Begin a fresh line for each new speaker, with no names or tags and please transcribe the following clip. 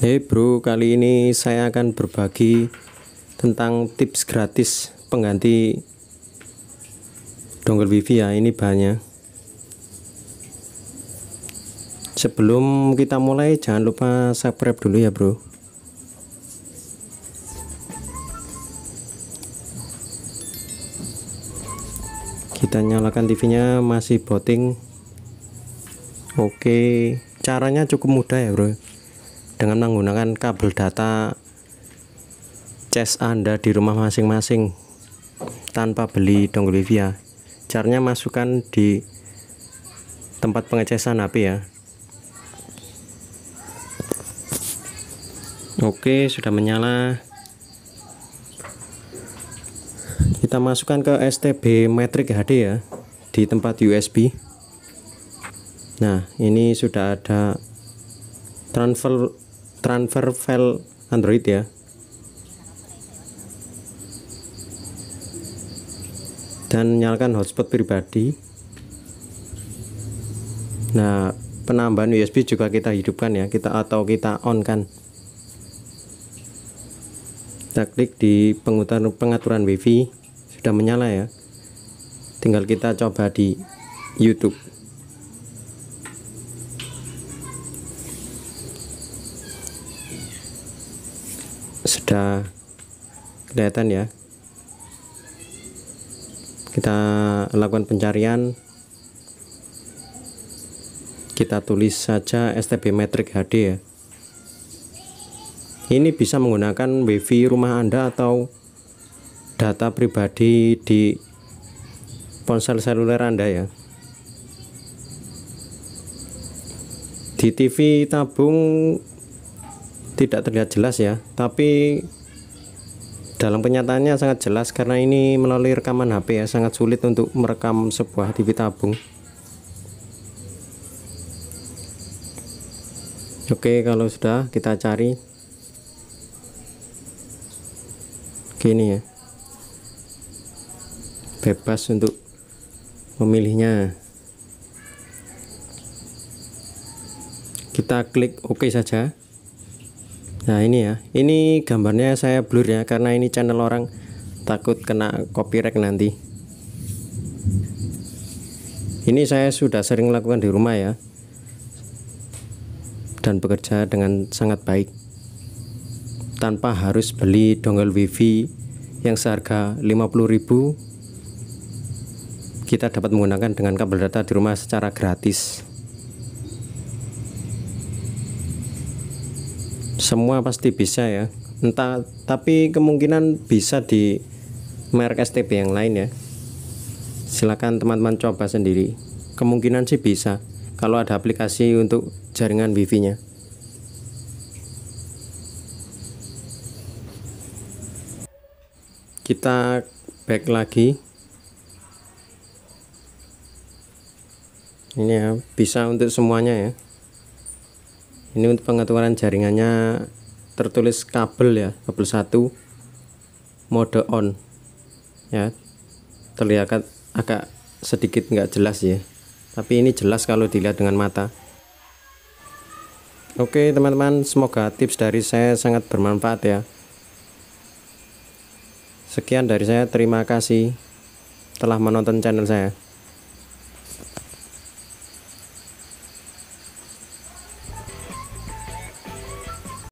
Hey bro, kali ini saya akan berbagi tentang tips gratis pengganti dongle wifi ya, ini bahannya. Sebelum kita mulai, jangan lupa subscribe dulu ya bro. Kita nyalakan TV-nya, masih booting. Oke, caranya cukup mudah ya bro dengan menggunakan kabel data cas Anda di rumah masing-masing tanpa beli dongle ya Caranya masukkan di tempat pengecasan HP ya. Oke, sudah menyala. Kita masukkan ke STB Matrix HD ya di tempat USB. Nah, ini sudah ada transfer transfer file Android ya dan nyalakan hotspot pribadi nah penambahan USB juga kita hidupkan ya kita atau kita on kan kita klik di pengaturan pengaturan WiFi sudah menyala ya tinggal kita coba di YouTube sudah kelihatan ya kita lakukan pencarian kita tulis saja STB metric HD ya ini bisa menggunakan wifi rumah anda atau data pribadi di ponsel seluler anda ya di TV tabung tidak terlihat jelas ya tapi dalam kenyataannya sangat jelas karena ini melalui rekaman HP ya sangat sulit untuk merekam sebuah TV tabung Oke kalau sudah kita cari gini ya bebas untuk memilihnya kita klik OK saja Nah ini ya, ini gambarnya saya blur ya karena ini channel orang takut kena copyright nanti. Ini saya sudah sering lakukan di rumah ya dan bekerja dengan sangat baik tanpa harus beli dongle wifi yang seharga ribu. kita dapat menggunakan dengan kabel data di rumah secara gratis. semua pasti bisa ya entah tapi kemungkinan bisa di merek STP yang lain ya silahkan teman-teman coba sendiri kemungkinan sih bisa kalau ada aplikasi untuk jaringan wifi nya kita back lagi ini ya bisa untuk semuanya ya ini untuk pengaturan jaringannya tertulis kabel ya kabel satu mode on ya terlihat agak sedikit nggak jelas ya tapi ini jelas kalau dilihat dengan mata Oke teman-teman semoga tips dari saya sangat bermanfaat ya Sekian dari saya terima kasih telah menonton channel saya